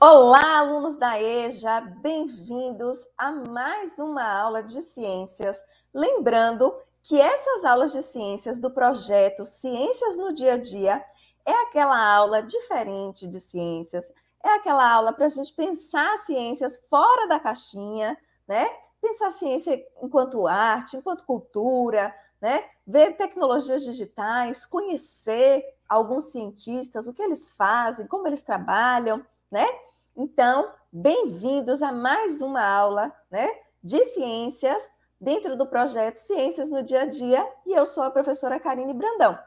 Olá, alunos da EJA, bem-vindos a mais uma aula de ciências. Lembrando que essas aulas de ciências do projeto Ciências no Dia a Dia é aquela aula diferente de ciências, é aquela aula para a gente pensar ciências fora da caixinha, né? Pensar ciência enquanto arte, enquanto cultura, né? Ver tecnologias digitais, conhecer alguns cientistas, o que eles fazem, como eles trabalham, né? Então, bem-vindos a mais uma aula né, de ciências dentro do projeto Ciências no Dia a Dia e eu sou a professora Karine Brandão.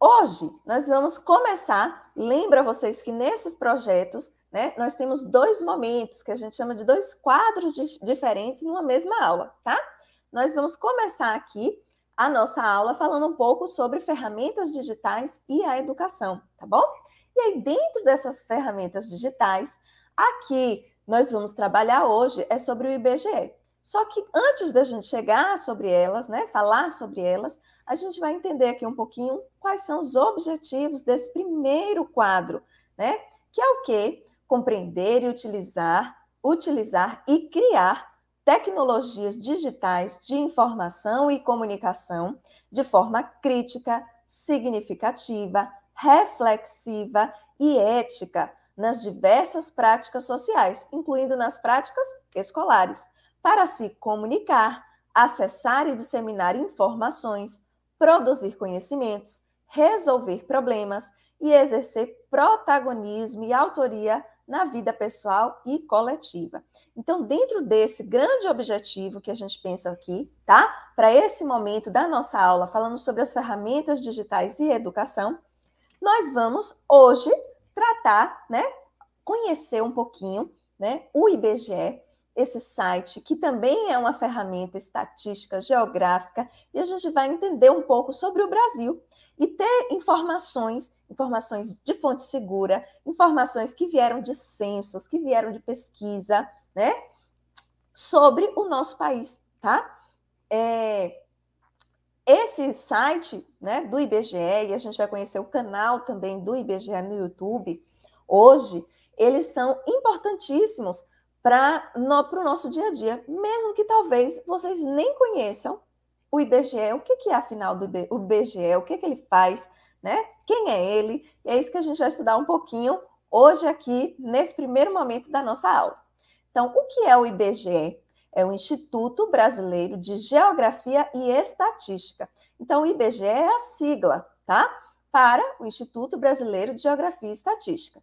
Hoje nós vamos começar, lembra vocês que nesses projetos né, nós temos dois momentos que a gente chama de dois quadros diferentes numa mesma aula, tá? Nós vamos começar aqui a nossa aula falando um pouco sobre ferramentas digitais e a educação, tá bom? E aí, dentro dessas ferramentas digitais, aqui nós vamos trabalhar hoje é sobre o IBGE. Só que antes da gente chegar sobre elas, né, falar sobre elas, a gente vai entender aqui um pouquinho quais são os objetivos desse primeiro quadro, né? Que é o quê? Compreender e utilizar, utilizar e criar tecnologias digitais de informação e comunicação de forma crítica, significativa, reflexiva e ética nas diversas práticas sociais, incluindo nas práticas escolares, para se comunicar, acessar e disseminar informações, produzir conhecimentos, resolver problemas e exercer protagonismo e autoria na vida pessoal e coletiva. Então, dentro desse grande objetivo que a gente pensa aqui, tá? Para esse momento da nossa aula, falando sobre as ferramentas digitais e educação, nós vamos hoje tratar, né, conhecer um pouquinho, né, o IBGE, esse site que também é uma ferramenta estatística geográfica e a gente vai entender um pouco sobre o Brasil e ter informações, informações de fonte segura, informações que vieram de censos, que vieram de pesquisa, né, sobre o nosso país, tá? É, esse site né, do IBGE, e a gente vai conhecer o canal também do IBGE no YouTube hoje, eles são importantíssimos para o nosso dia a dia, mesmo que talvez vocês nem conheçam o IBGE, o que, que é afinal do IBGE, o IBGE, o que, que ele faz, né? Quem é ele? E é isso que a gente vai estudar um pouquinho hoje aqui, nesse primeiro momento da nossa aula. Então, o que é o IBGE? é o Instituto Brasileiro de Geografia e Estatística. Então, o IBGE é a sigla, tá? Para o Instituto Brasileiro de Geografia e Estatística.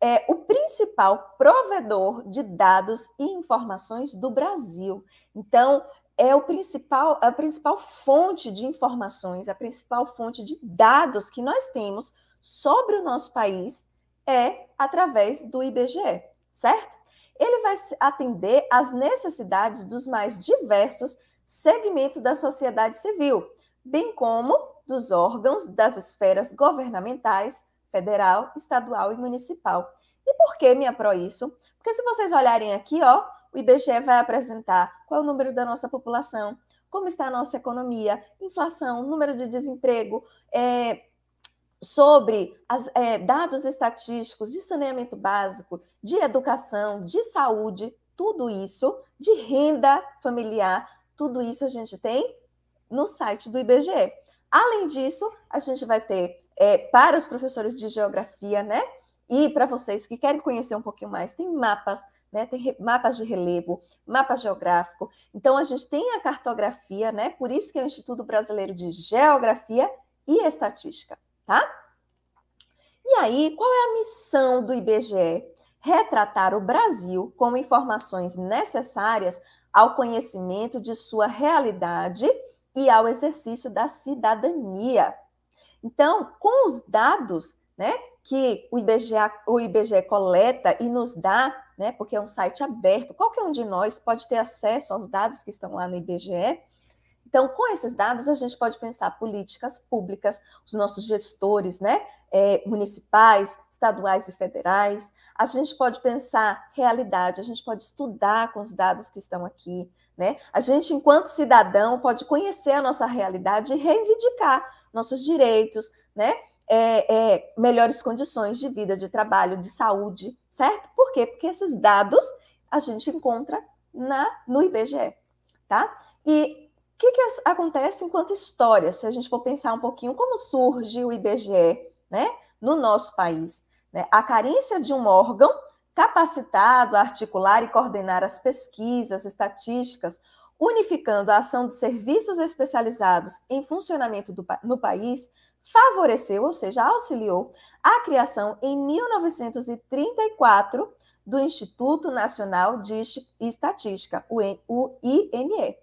É o principal provedor de dados e informações do Brasil. Então, é o principal, a principal fonte de informações, a principal fonte de dados que nós temos sobre o nosso país é através do IBGE, certo? ele vai atender às necessidades dos mais diversos segmentos da sociedade civil, bem como dos órgãos das esferas governamentais, federal, estadual e municipal. E por que minha pro isso? Porque se vocês olharem aqui, ó, o IBGE vai apresentar qual é o número da nossa população, como está a nossa economia, inflação, número de desemprego, é, sobre as, é, dados estatísticos de saneamento básico, de educação, de saúde, tudo isso, de renda familiar, tudo isso a gente tem no site do IBGE. Além disso, a gente vai ter é, para os professores de geografia, né? E para vocês que querem conhecer um pouquinho mais, tem mapas, né? Tem mapas de relevo, mapa geográfico. Então a gente tem a cartografia, né? Por isso que é o Instituto Brasileiro de Geografia e Estatística tá? E aí, qual é a missão do IBGE? Retratar o Brasil com informações necessárias ao conhecimento de sua realidade e ao exercício da cidadania. Então, com os dados né, que o IBGE, o IBGE coleta e nos dá, né, porque é um site aberto, qualquer um de nós pode ter acesso aos dados que estão lá no IBGE, então, com esses dados, a gente pode pensar políticas públicas, os nossos gestores né, é, municipais, estaduais e federais, a gente pode pensar realidade, a gente pode estudar com os dados que estão aqui, né? A gente, enquanto cidadão, pode conhecer a nossa realidade e reivindicar nossos direitos, né? É, é, melhores condições de vida, de trabalho, de saúde, certo? Por quê? Porque esses dados a gente encontra na, no IBGE, tá? E que, que acontece enquanto história, se a gente for pensar um pouquinho como surge o IBGE né, no nosso país? Né? A carência de um órgão capacitado a articular e coordenar as pesquisas estatísticas, unificando a ação de serviços especializados em funcionamento do, no país, favoreceu, ou seja, auxiliou a criação em 1934 do Instituto Nacional de Estatística, o INE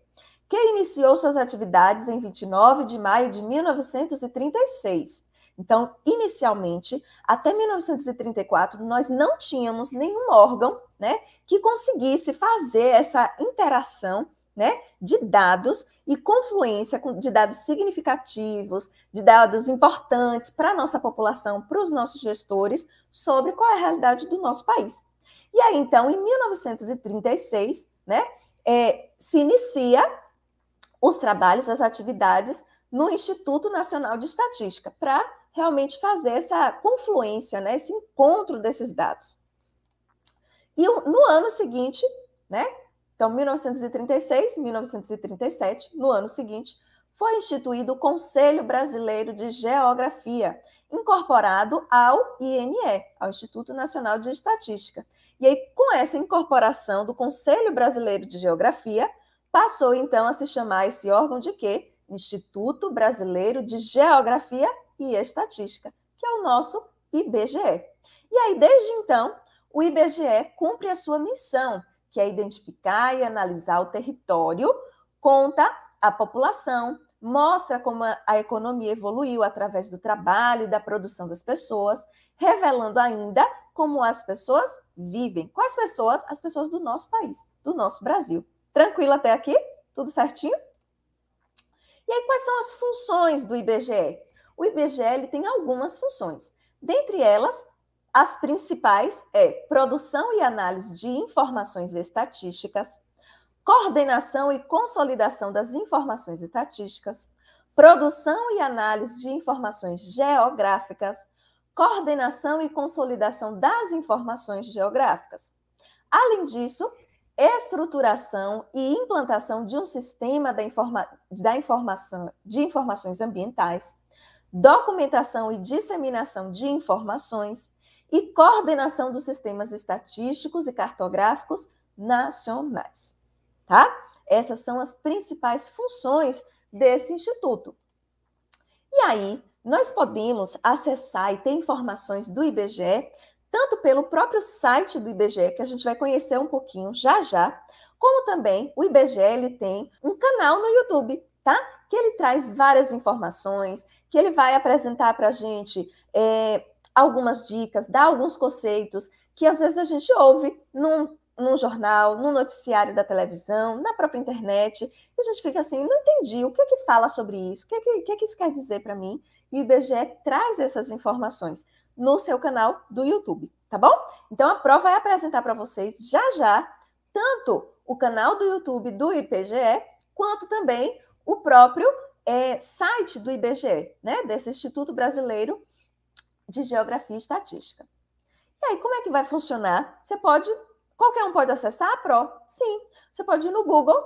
que iniciou suas atividades em 29 de maio de 1936. Então, inicialmente, até 1934, nós não tínhamos nenhum órgão né, que conseguisse fazer essa interação né, de dados e confluência de dados significativos, de dados importantes para a nossa população, para os nossos gestores, sobre qual é a realidade do nosso país. E aí, então, em 1936, né, é, se inicia os trabalhos, as atividades no Instituto Nacional de Estatística, para realmente fazer essa confluência, né, esse encontro desses dados. E no ano seguinte, né, então 1936, 1937, no ano seguinte, foi instituído o Conselho Brasileiro de Geografia, incorporado ao INE, ao Instituto Nacional de Estatística. E aí, com essa incorporação do Conselho Brasileiro de Geografia, Passou então a se chamar esse órgão de quê? Instituto Brasileiro de Geografia e Estatística, que é o nosso IBGE. E aí, desde então, o IBGE cumpre a sua missão, que é identificar e analisar o território, conta a população, mostra como a economia evoluiu através do trabalho e da produção das pessoas, revelando ainda como as pessoas vivem. Quais pessoas? As pessoas do nosso país, do nosso Brasil. Tranquilo até aqui? Tudo certinho? E aí, quais são as funções do IBGE? O IBGE tem algumas funções. Dentre elas, as principais é produção e análise de informações estatísticas, coordenação e consolidação das informações estatísticas, produção e análise de informações geográficas, coordenação e consolidação das informações geográficas. Além disso, estruturação e implantação de um sistema da, informa da informação, de informações ambientais, documentação e disseminação de informações e coordenação dos sistemas estatísticos e cartográficos nacionais, tá? Essas são as principais funções desse instituto. E aí, nós podemos acessar e ter informações do IBGE tanto pelo próprio site do IBGE, que a gente vai conhecer um pouquinho já já, como também o IBGE ele tem um canal no YouTube, tá? Que ele traz várias informações, que ele vai apresentar para a gente é, algumas dicas, dá alguns conceitos que às vezes a gente ouve num, num jornal, no noticiário da televisão, na própria internet, e a gente fica assim, não entendi, o que é que fala sobre isso? O que é que, que, é que isso quer dizer para mim? E o IBGE traz essas informações no seu canal do YouTube, tá bom? Então a Pro vai é apresentar para vocês já já tanto o canal do YouTube do IPGE, quanto também o próprio é, site do IBGE, né? Desse Instituto Brasileiro de Geografia e Estatística. E aí, como é que vai funcionar? Você pode, qualquer um pode acessar a Pro? Sim, você pode ir no Google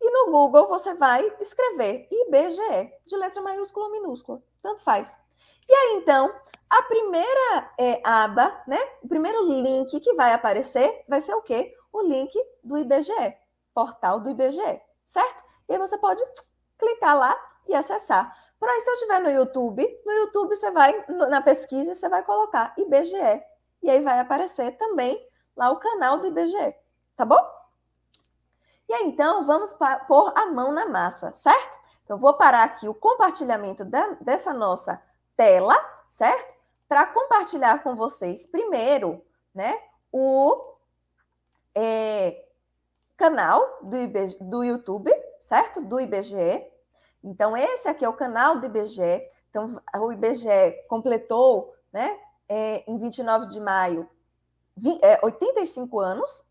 e no Google você vai escrever IBGE, de letra maiúscula ou minúscula, tanto faz. E aí, então, a primeira é, aba, né? O primeiro link que vai aparecer vai ser o quê? O link do IBGE, portal do IBGE, certo? E aí você pode clicar lá e acessar. aí se eu estiver no YouTube, no YouTube você vai, na pesquisa, você vai colocar IBGE. E aí vai aparecer também lá o canal do IBGE, tá bom? E aí, então, vamos pôr a mão na massa, certo? Então, vou parar aqui o compartilhamento da, dessa nossa tela, certo? Para compartilhar com vocês primeiro, né, o é, canal do, IBG, do YouTube, certo? Do IBGE. Então, esse aqui é o canal do IBGE. Então, o IBGE completou, né, é, em 29 de maio, 20, é, 85 anos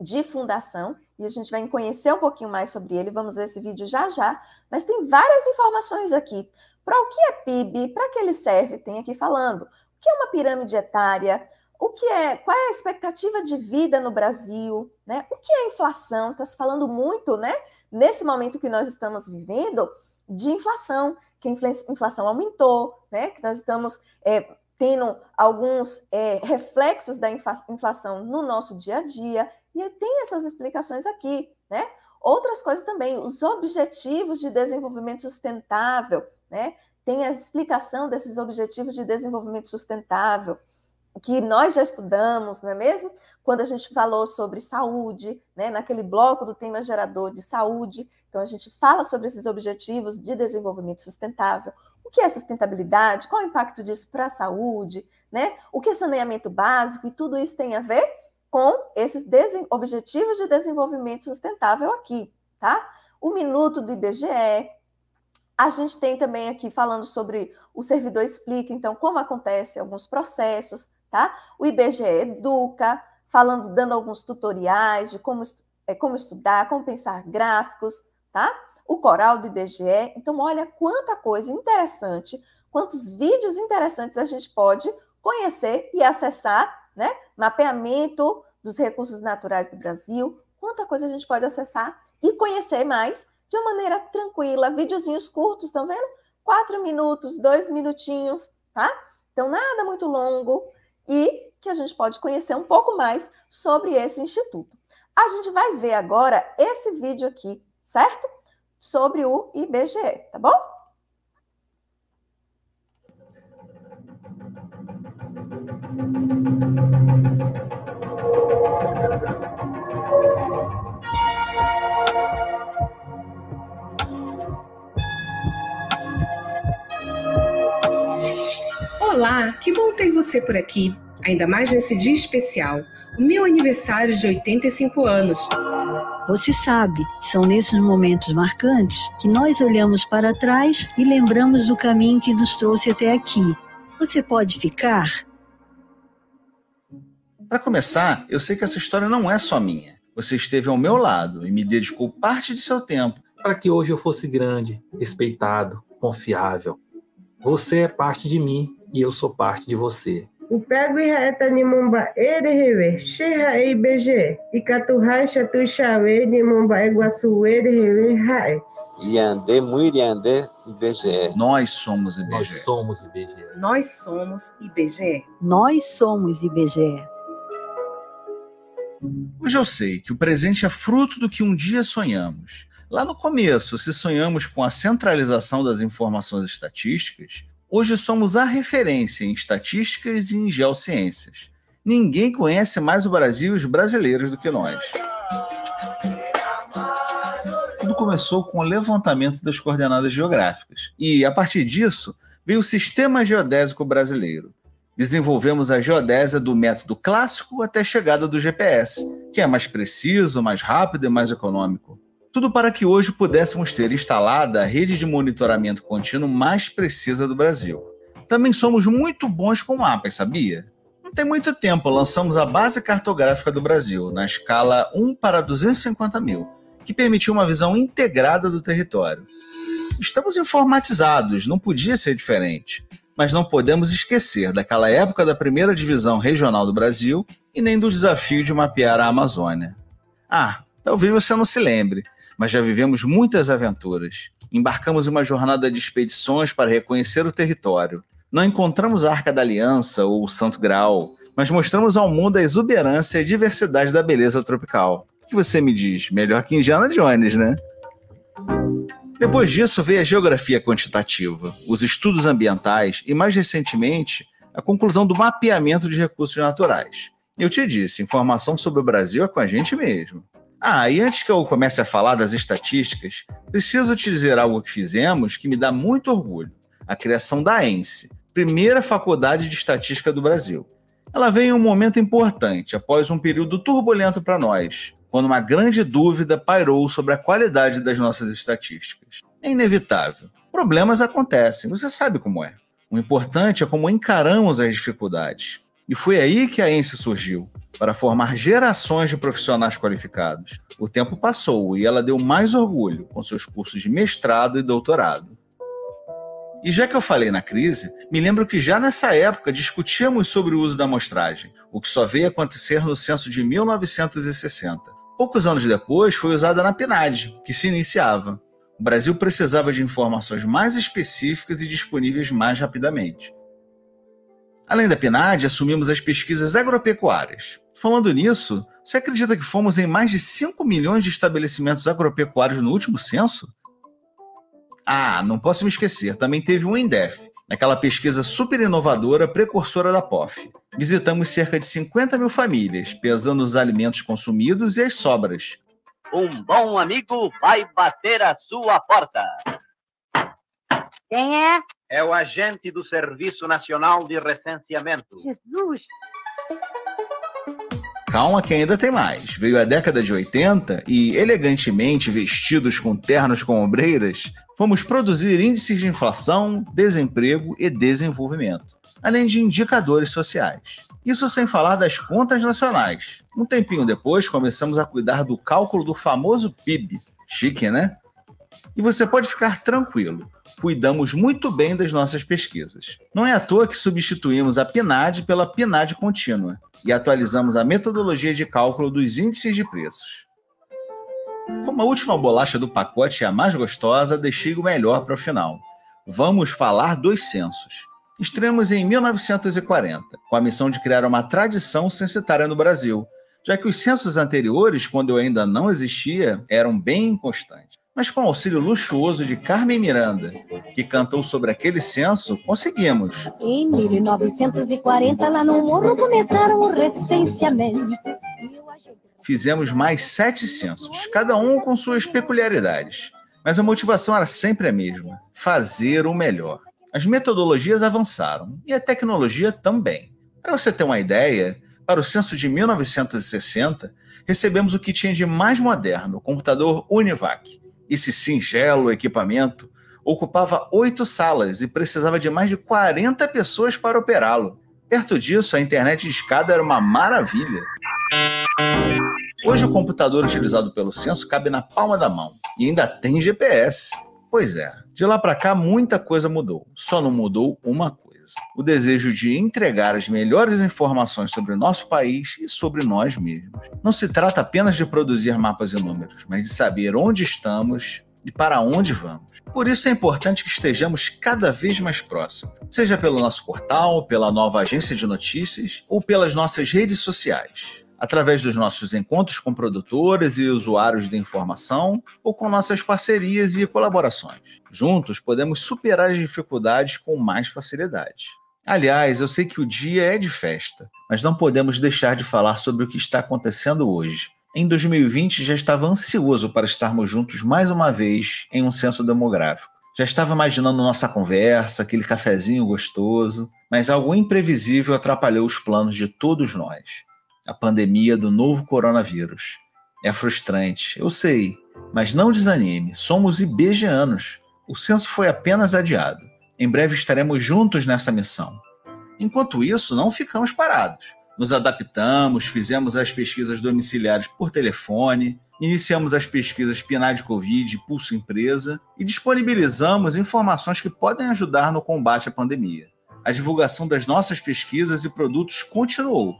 de fundação e a gente vai conhecer um pouquinho mais sobre ele. Vamos ver esse vídeo já já, mas tem várias informações aqui. Para o que é PIB, para que ele serve, tem aqui falando. O que é uma pirâmide etária? O que é, qual é a expectativa de vida no Brasil, né? O que é inflação? Está se falando muito, né? Nesse momento que nós estamos vivendo de inflação, que a inflação aumentou, né? Que nós estamos é, tendo alguns é, reflexos da inflação no nosso dia a dia, e tem essas explicações aqui, né? Outras coisas também, os objetivos de desenvolvimento sustentável, né? Tem a explicação desses objetivos de desenvolvimento sustentável, que nós já estudamos, não é mesmo? Quando a gente falou sobre saúde, né? Naquele bloco do tema gerador de saúde, então a gente fala sobre esses objetivos de desenvolvimento sustentável. O que é sustentabilidade? Qual é o impacto disso para a saúde? Né? O que é saneamento básico? E tudo isso tem a ver com esses objetivos de desenvolvimento sustentável aqui, tá? O minuto do IBGE. A gente tem também aqui falando sobre o servidor explica, então, como acontece alguns processos, tá? O IBGE educa, falando, dando alguns tutoriais de como, é, como estudar, como pensar gráficos, tá? o coral do IBGE. Então, olha quanta coisa interessante, quantos vídeos interessantes a gente pode conhecer e acessar, né? Mapeamento dos recursos naturais do Brasil, quanta coisa a gente pode acessar e conhecer mais de uma maneira tranquila. Videozinhos curtos, estão vendo? Quatro minutos, dois minutinhos, tá? Então, nada muito longo e que a gente pode conhecer um pouco mais sobre esse instituto. A gente vai ver agora esse vídeo aqui, certo? sobre o IBGE, tá bom? Olá, que bom ter você por aqui. Ainda mais nesse dia especial, o meu aniversário de 85 anos. Você sabe, são nesses momentos marcantes que nós olhamos para trás e lembramos do caminho que nos trouxe até aqui. Você pode ficar? Para começar, eu sei que essa história não é só minha. Você esteve ao meu lado e me dedicou parte de seu tempo para que hoje eu fosse grande, respeitado, confiável. Você é parte de mim e eu sou parte de você. E E O Upagwihaeta ñemomba'e che ha'e ipeje, ikatuhái chatuychave ñemomba'eguasuve reheve ha'e. Iande, muito Iande, IBGE. Nós somos IBGE. Nós somos IBGE. Nós somos IBGE. Nós somos IBGE. Hoje eu sei que o presente é fruto do que um dia sonhamos. Lá no começo, se sonhamos com a centralização das informações estatísticas, Hoje somos a referência em estatísticas e em geociências. Ninguém conhece mais o Brasil e os brasileiros do que nós. Tudo começou com o levantamento das coordenadas geográficas, e a partir disso veio o sistema geodésico brasileiro. Desenvolvemos a geodésia do método clássico até a chegada do GPS, que é mais preciso, mais rápido e mais econômico. Tudo para que hoje pudéssemos ter instalada a rede de monitoramento contínuo mais precisa do Brasil. Também somos muito bons com mapas, sabia? Não tem muito tempo lançamos a base cartográfica do Brasil, na escala 1 para 250 mil, que permitiu uma visão integrada do território. Estamos informatizados, não podia ser diferente. Mas não podemos esquecer daquela época da primeira divisão regional do Brasil e nem do desafio de mapear a Amazônia. Ah, talvez você não se lembre, mas já vivemos muitas aventuras. Embarcamos uma jornada de expedições para reconhecer o território. Não encontramos a Arca da Aliança ou o Santo Graal, mas mostramos ao mundo a exuberância e diversidade da beleza tropical. O que você me diz? Melhor que Indiana Jones, né? Depois disso veio a geografia quantitativa, os estudos ambientais e, mais recentemente, a conclusão do mapeamento de recursos naturais. Eu te disse, informação sobre o Brasil é com a gente mesmo. Ah, e antes que eu comece a falar das estatísticas, preciso te dizer algo que fizemos que me dá muito orgulho: a criação da ENSE, primeira faculdade de estatística do Brasil. Ela veio em um momento importante, após um período turbulento para nós, quando uma grande dúvida pairou sobre a qualidade das nossas estatísticas. É inevitável. Problemas acontecem, você sabe como é. O importante é como encaramos as dificuldades. E foi aí que a ENSE surgiu, para formar gerações de profissionais qualificados. O tempo passou e ela deu mais orgulho com seus cursos de mestrado e doutorado. E já que eu falei na crise, me lembro que já nessa época discutíamos sobre o uso da amostragem, o que só veio acontecer no censo de 1960. Poucos anos depois foi usada na PNAD, que se iniciava. O Brasil precisava de informações mais específicas e disponíveis mais rapidamente. Além da PNAD, assumimos as pesquisas agropecuárias. Falando nisso, você acredita que fomos em mais de 5 milhões de estabelecimentos agropecuários no último censo? Ah, não posso me esquecer, também teve um INDEF, naquela pesquisa super inovadora precursora da POF. Visitamos cerca de 50 mil famílias, pesando os alimentos consumidos e as sobras. Um bom amigo vai bater à sua porta. Quem é? É o agente do Serviço Nacional de Recenseamento. Jesus! Calma que ainda tem mais. Veio a década de 80 e, elegantemente vestidos com ternos com ombreiras, fomos produzir índices de inflação, desemprego e desenvolvimento, além de indicadores sociais. Isso sem falar das contas nacionais. Um tempinho depois, começamos a cuidar do cálculo do famoso PIB. Chique, né? E você pode ficar tranquilo cuidamos muito bem das nossas pesquisas. Não é à toa que substituímos a PNAD pela PNAD contínua e atualizamos a metodologia de cálculo dos índices de preços. Como a última bolacha do pacote é a mais gostosa, deixei o melhor para o final. Vamos falar dos censos. Estreamos em 1940, com a missão de criar uma tradição censitária no Brasil, já que os censos anteriores, quando eu ainda não existia, eram bem inconstantes. Mas com o auxílio luxuoso de Carmen Miranda, que cantou sobre aquele censo, conseguimos. Em 1940, lá no morro, começaram o recenseamento. Fizemos mais sete censos, cada um com suas peculiaridades. Mas a motivação era sempre a mesma: fazer o melhor. As metodologias avançaram e a tecnologia também. Para você ter uma ideia, para o censo de 1960, recebemos o que tinha de mais moderno, o computador Univac. Esse singelo equipamento ocupava oito salas e precisava de mais de 40 pessoas para operá-lo. Perto disso, a internet de escada era uma maravilha. Hoje, o computador utilizado pelo censo cabe na palma da mão e ainda tem GPS. Pois é, de lá para cá muita coisa mudou, só não mudou uma empresa, o desejo de entregar as melhores informações sobre o nosso país e sobre nós mesmos. Não se trata apenas de produzir mapas e números, mas de saber onde estamos, e para onde vamos. Por isso é importante que estejamos cada vez mais próximos, seja pelo nosso portal, pela nova agência de notícias ou pelas nossas redes sociais através dos nossos encontros com produtores e usuários de informação ou com nossas parcerias e colaborações. Juntos, podemos superar as dificuldades com mais facilidade. Aliás, eu sei que o dia é de festa, mas não podemos deixar de falar sobre o que está acontecendo hoje. Em 2020, já estava ansioso para estarmos juntos mais uma vez em um censo demográfico. Já estava imaginando nossa conversa, aquele cafezinho gostoso, mas algo imprevisível atrapalhou os planos de todos nós a pandemia do novo coronavírus. É frustrante, eu sei, mas não desanime, somos IBGanos. O censo foi apenas adiado. Em breve estaremos juntos nessa missão. Enquanto isso, não ficamos parados. Nos adaptamos, fizemos as pesquisas domiciliares por telefone, iniciamos as pesquisas PNAD Covid e Pulso Empresa e disponibilizamos informações que podem ajudar no combate à pandemia. A divulgação das nossas pesquisas e produtos continuou,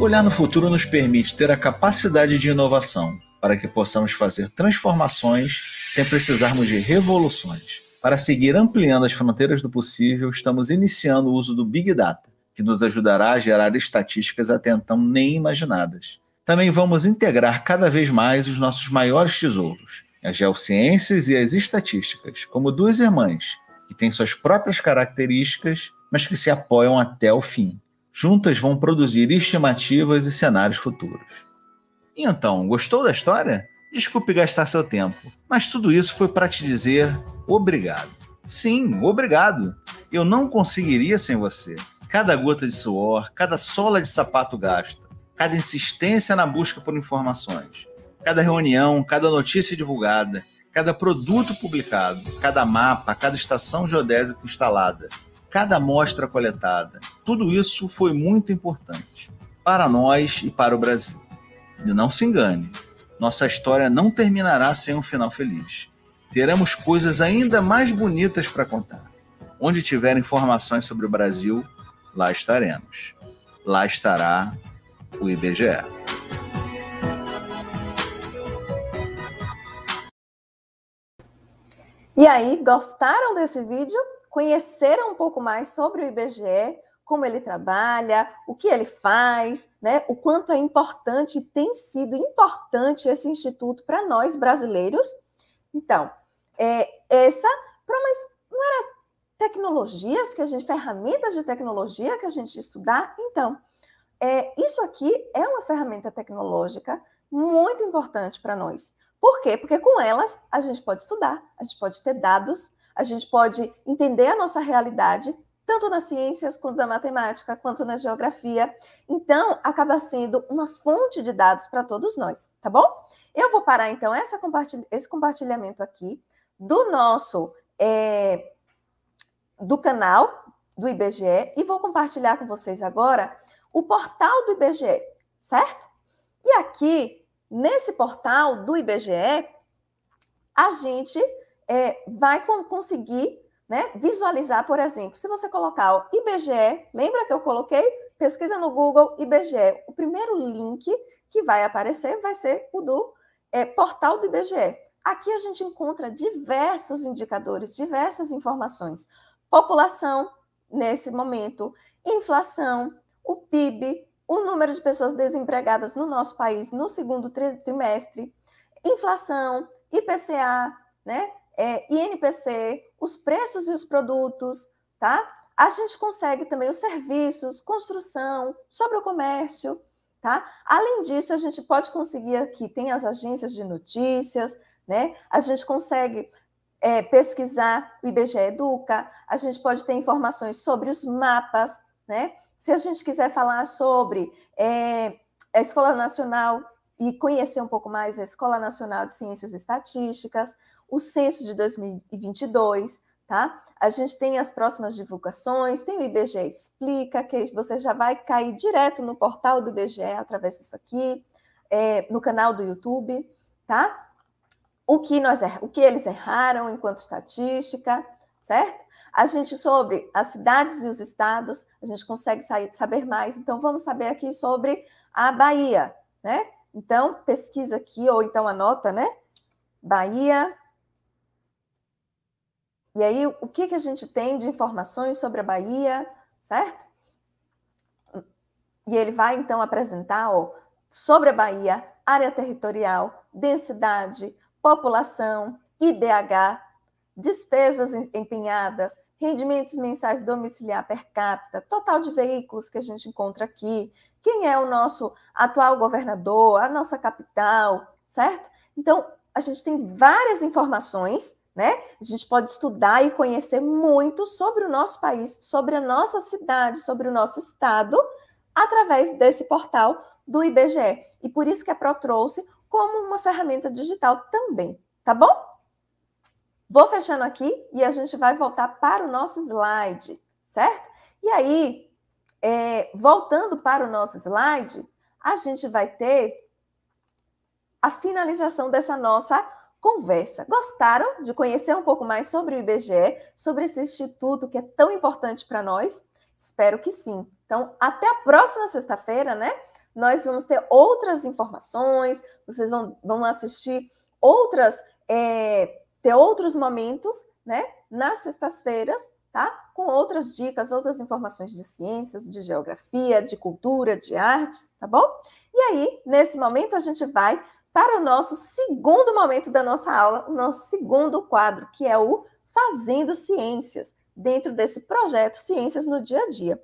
Olhar no futuro nos permite ter a capacidade de inovação para que possamos fazer transformações sem precisarmos de revoluções. Para seguir ampliando as fronteiras do possível, estamos iniciando o uso do Big Data, que nos ajudará a gerar estatísticas até então nem imaginadas. Também vamos integrar cada vez mais os nossos maiores tesouros, as geociências e as estatísticas, como duas irmãs, que têm suas próprias características, mas que se apoiam até o fim. Juntas vão produzir estimativas e cenários futuros. E então, gostou da história? Desculpe gastar seu tempo, mas tudo isso foi para te dizer obrigado. Sim, obrigado. Eu não conseguiria sem você. Cada gota de suor, cada sola de sapato gasta, cada insistência na busca por informações, cada reunião, cada notícia divulgada, cada produto publicado, cada mapa, cada estação geodésica instalada, cada amostra coletada. Tudo isso foi muito importante para nós e para o Brasil. E não se engane, nossa história não terminará sem um final feliz. Teremos coisas ainda mais bonitas para contar. Onde tiver informações sobre o Brasil, lá estaremos. Lá estará o IBGE. E aí, gostaram desse vídeo? conheceram um pouco mais sobre o IBGE, como ele trabalha, o que ele faz, né? o quanto é importante, tem sido importante esse instituto para nós brasileiros. Então, é, essa, mas não era tecnologias que a gente, ferramentas de tecnologia que a gente estudar? Então, é, isso aqui é uma ferramenta tecnológica muito importante para nós. Por quê? Porque com elas a gente pode estudar, a gente pode ter dados, a gente pode entender a nossa realidade, tanto nas ciências, quanto na matemática, quanto na geografia. Então, acaba sendo uma fonte de dados para todos nós, tá bom? Eu vou parar, então, essa compartil esse compartilhamento aqui do nosso. É, do canal do IBGE e vou compartilhar com vocês agora o portal do IBGE, certo? E aqui, nesse portal do IBGE, a gente é, vai conseguir né, visualizar, por exemplo, se você colocar o IBGE, lembra que eu coloquei? Pesquisa no Google IBGE. O primeiro link que vai aparecer vai ser o do é, portal do IBGE. Aqui a gente encontra diversos indicadores, diversas informações. População, nesse momento, inflação, o PIB, o número de pessoas desempregadas no nosso país no segundo trimestre, inflação, IPCA, né? é, INPC, os preços e os produtos, tá? A gente consegue também os serviços, construção, sobre o comércio, tá? Além disso, a gente pode conseguir aqui, tem as agências de notícias, né? A gente consegue é, pesquisar o IBGE Educa, a gente pode ter informações sobre os mapas, né? Se a gente quiser falar sobre é, a Escola Nacional e conhecer um pouco mais a Escola Nacional de Ciências Estatísticas, o censo de 2022, tá? A gente tem as próximas divulgações, tem o IBGE Explica, que você já vai cair direto no portal do IBGE através disso aqui, é, no canal do YouTube, tá? O que, nós, o que eles erraram enquanto estatística, certo? A gente, sobre as cidades e os estados, a gente consegue sair, saber mais. Então, vamos saber aqui sobre a Bahia, né? Então, pesquisa aqui, ou então anota, né? Bahia, e aí, o que, que a gente tem de informações sobre a Bahia, certo? E ele vai, então, apresentar ó, sobre a Bahia, área territorial, densidade, população, IDH, despesas empenhadas, rendimentos mensais domiciliar per capita, total de veículos que a gente encontra aqui, quem é o nosso atual governador, a nossa capital, certo? Então, a gente tem várias informações né? A gente pode estudar e conhecer muito sobre o nosso país, sobre a nossa cidade, sobre o nosso estado, através desse portal do IBGE. E por isso que a Pro trouxe como uma ferramenta digital também, tá bom? Vou fechando aqui e a gente vai voltar para o nosso slide, certo? E aí, é, voltando para o nosso slide, a gente vai ter a finalização dessa nossa conversa. Gostaram de conhecer um pouco mais sobre o IBGE, sobre esse instituto que é tão importante para nós? Espero que sim. Então, até a próxima sexta-feira, né? Nós vamos ter outras informações, vocês vão, vão assistir outras, é, ter outros momentos, né? Nas sextas-feiras, tá? Com outras dicas, outras informações de ciências, de geografia, de cultura, de artes, tá bom? E aí, nesse momento, a gente vai para o nosso segundo momento da nossa aula, o nosso segundo quadro, que é o Fazendo Ciências, dentro desse projeto Ciências no Dia a Dia.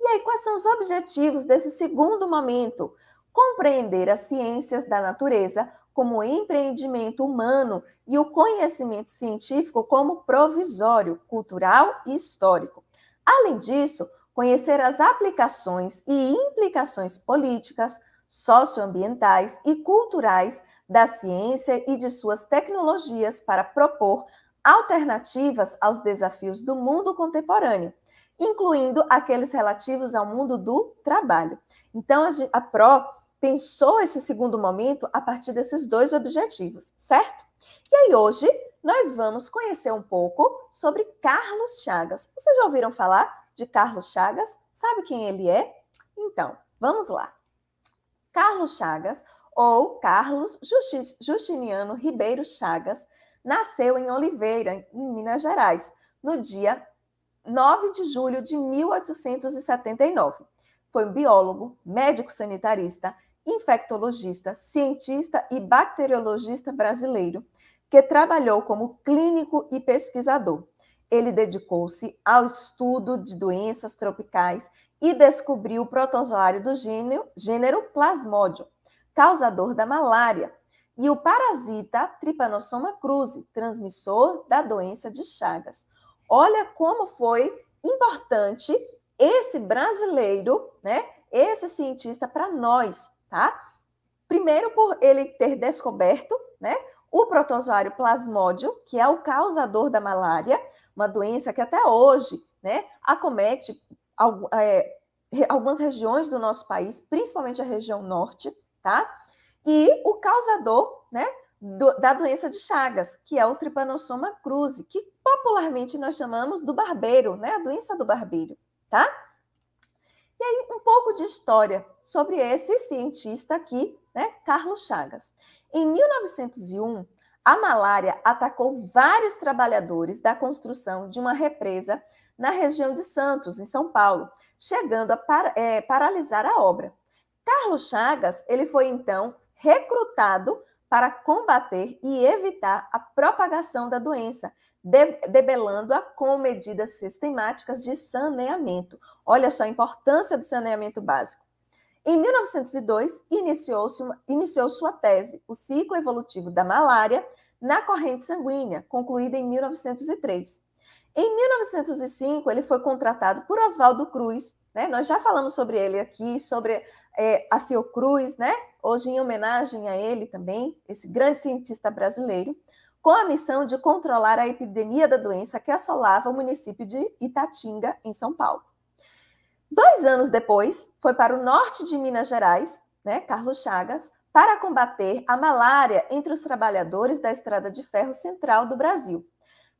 E aí, quais são os objetivos desse segundo momento? Compreender as ciências da natureza como empreendimento humano e o conhecimento científico como provisório, cultural e histórico. Além disso, conhecer as aplicações e implicações políticas, socioambientais e culturais da ciência e de suas tecnologias para propor alternativas aos desafios do mundo contemporâneo, incluindo aqueles relativos ao mundo do trabalho. Então, a PRO pensou esse segundo momento a partir desses dois objetivos, certo? E aí, hoje, nós vamos conhecer um pouco sobre Carlos Chagas. Vocês já ouviram falar de Carlos Chagas? Sabe quem ele é? Então, vamos lá. Carlos Chagas, ou Carlos Justiniano Ribeiro Chagas, nasceu em Oliveira, em Minas Gerais, no dia 9 de julho de 1879. Foi um biólogo, médico sanitarista, infectologista, cientista e bacteriologista brasileiro, que trabalhou como clínico e pesquisador. Ele dedicou-se ao estudo de doenças tropicais e descobriu o protozoário do gênero, gênero Plasmodium, causador da malária, e o parasita Trypanosoma cruzi, transmissor da doença de Chagas. Olha como foi importante esse brasileiro, né? Esse cientista para nós, tá? Primeiro por ele ter descoberto, né, o protozoário plasmódio, que é o causador da malária, uma doença que até hoje, né, acomete é, algumas regiões do nosso país, principalmente a região norte, tá? E o causador, né, da doença de Chagas, que é o Trypanosoma cruzi, que popularmente nós chamamos do barbeiro, né, a doença do barbeiro, tá? E aí um pouco de história sobre esse cientista aqui, né, Carlos Chagas. Em 1901, a malária atacou vários trabalhadores da construção de uma represa na região de Santos, em São Paulo, chegando a para, é, paralisar a obra. Carlos Chagas ele foi então recrutado para combater e evitar a propagação da doença, debelando-a com medidas sistemáticas de saneamento. Olha só a importância do saneamento básico. Em 1902, iniciou, iniciou sua tese, O Ciclo Evolutivo da Malária, na corrente sanguínea, concluída em 1903. Em 1905, ele foi contratado por Oswaldo Cruz, né? Nós já falamos sobre ele aqui, sobre é, a Fiocruz, né? Hoje em homenagem a ele também, esse grande cientista brasileiro, com a missão de controlar a epidemia da doença que assolava o município de Itatinga, em São Paulo. Dois anos depois, foi para o norte de Minas Gerais, né, Carlos Chagas, para combater a malária entre os trabalhadores da estrada de ferro central do Brasil.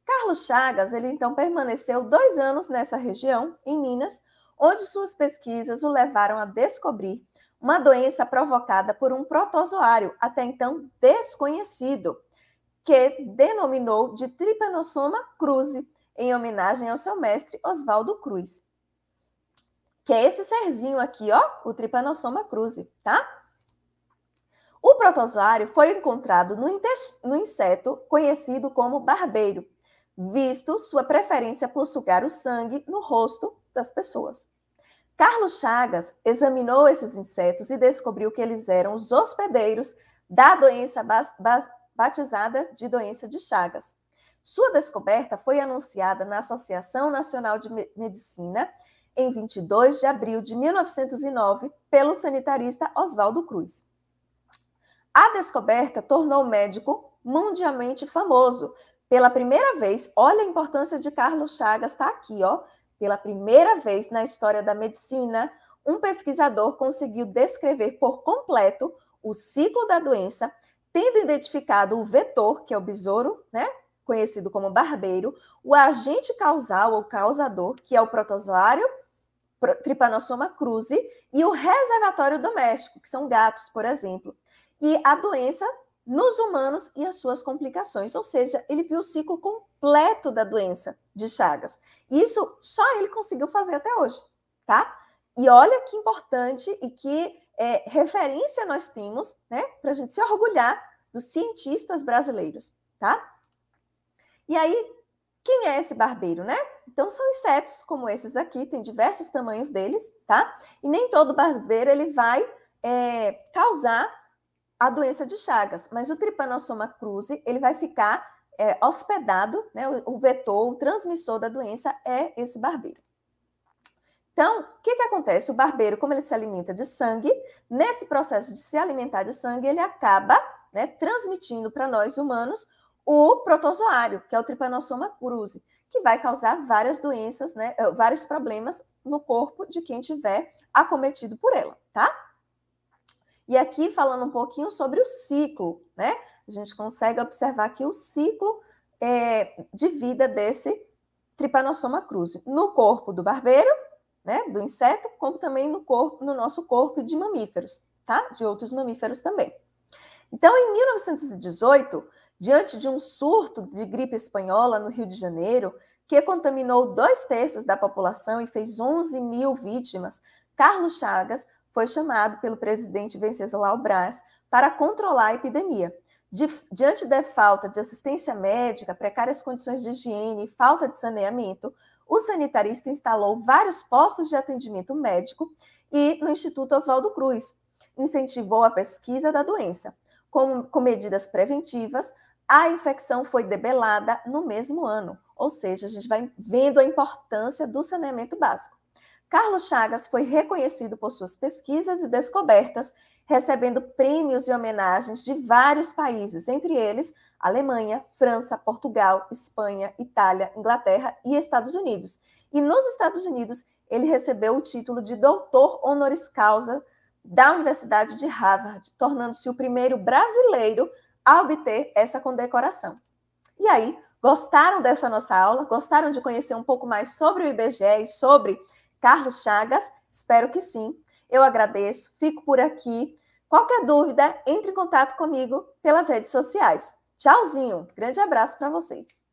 Carlos Chagas, ele então permaneceu dois anos nessa região, em Minas, onde suas pesquisas o levaram a descobrir uma doença provocada por um protozoário até então desconhecido, que denominou de Trypanosoma cruzi, em homenagem ao seu mestre Oswaldo Cruz. Que é esse serzinho aqui, ó, o Trypanosoma cruzi, tá? O protozoário foi encontrado no, no inseto conhecido como barbeiro, visto sua preferência por sugar o sangue no rosto das pessoas. Carlos Chagas examinou esses insetos e descobriu que eles eram os hospedeiros da doença batizada de doença de Chagas. Sua descoberta foi anunciada na Associação Nacional de Medicina em 22 de abril de 1909 pelo sanitarista Oswaldo Cruz. A descoberta tornou o médico mundialmente famoso, pela primeira vez, olha a importância de Carlos Chagas está aqui, ó. Pela primeira vez na história da medicina, um pesquisador conseguiu descrever por completo o ciclo da doença, tendo identificado o vetor, que é o besouro, né? Conhecido como barbeiro, o agente causal ou causador, que é o protozoário, Trypanosoma cruzi, e o reservatório doméstico, que são gatos, por exemplo. E a doença nos humanos e as suas complicações, ou seja, ele viu o ciclo completo da doença de Chagas. Isso só ele conseguiu fazer até hoje, tá? E olha que importante e que é, referência nós temos, né, para a gente se orgulhar dos cientistas brasileiros, tá? E aí, quem é esse barbeiro, né? Então são insetos como esses aqui, tem diversos tamanhos deles, tá? E nem todo barbeiro ele vai é, causar a doença de Chagas, mas o Trypanosoma cruzi, ele vai ficar é, hospedado, né, o, o, vetor, o transmissor da doença é esse barbeiro. Então, o que, que acontece? O barbeiro, como ele se alimenta de sangue, nesse processo de se alimentar de sangue, ele acaba né, transmitindo para nós humanos o protozoário, que é o Trypanosoma cruzi, que vai causar várias doenças, né, eh, vários problemas no corpo de quem tiver acometido por ela, tá? E aqui falando um pouquinho sobre o ciclo, né? A gente consegue observar aqui o ciclo é, de vida desse Trypanosoma cruzi no corpo do barbeiro, né, do inseto, como também no corpo, no nosso corpo de mamíferos, tá? De outros mamíferos também. Então, em 1918, diante de um surto de gripe espanhola no Rio de Janeiro, que contaminou dois terços da população e fez 11 mil vítimas, Carlos Chagas foi chamado pelo presidente Venceslau Braz para controlar a epidemia. diante da falta de assistência médica, precárias condições de higiene e falta de saneamento, o sanitarista instalou vários postos de atendimento médico e no Instituto Oswaldo Cruz. Incentivou a pesquisa da doença. Com, com medidas preventivas, a infecção foi debelada no mesmo ano, ou seja, a gente vai vendo a importância do saneamento básico. Carlos Chagas foi reconhecido por suas pesquisas e descobertas, recebendo prêmios e homenagens de vários países, entre eles Alemanha, França, Portugal, Espanha, Itália, Inglaterra e Estados Unidos. E nos Estados Unidos, ele recebeu o título de doutor honoris causa da Universidade de Harvard, tornando-se o primeiro brasileiro a obter essa condecoração. E aí, gostaram dessa nossa aula? Gostaram de conhecer um pouco mais sobre o IBGE e sobre Carlos Chagas? Espero que sim. Eu agradeço, fico por aqui. Qualquer dúvida, entre em contato comigo pelas redes sociais. Tchauzinho, grande abraço para vocês.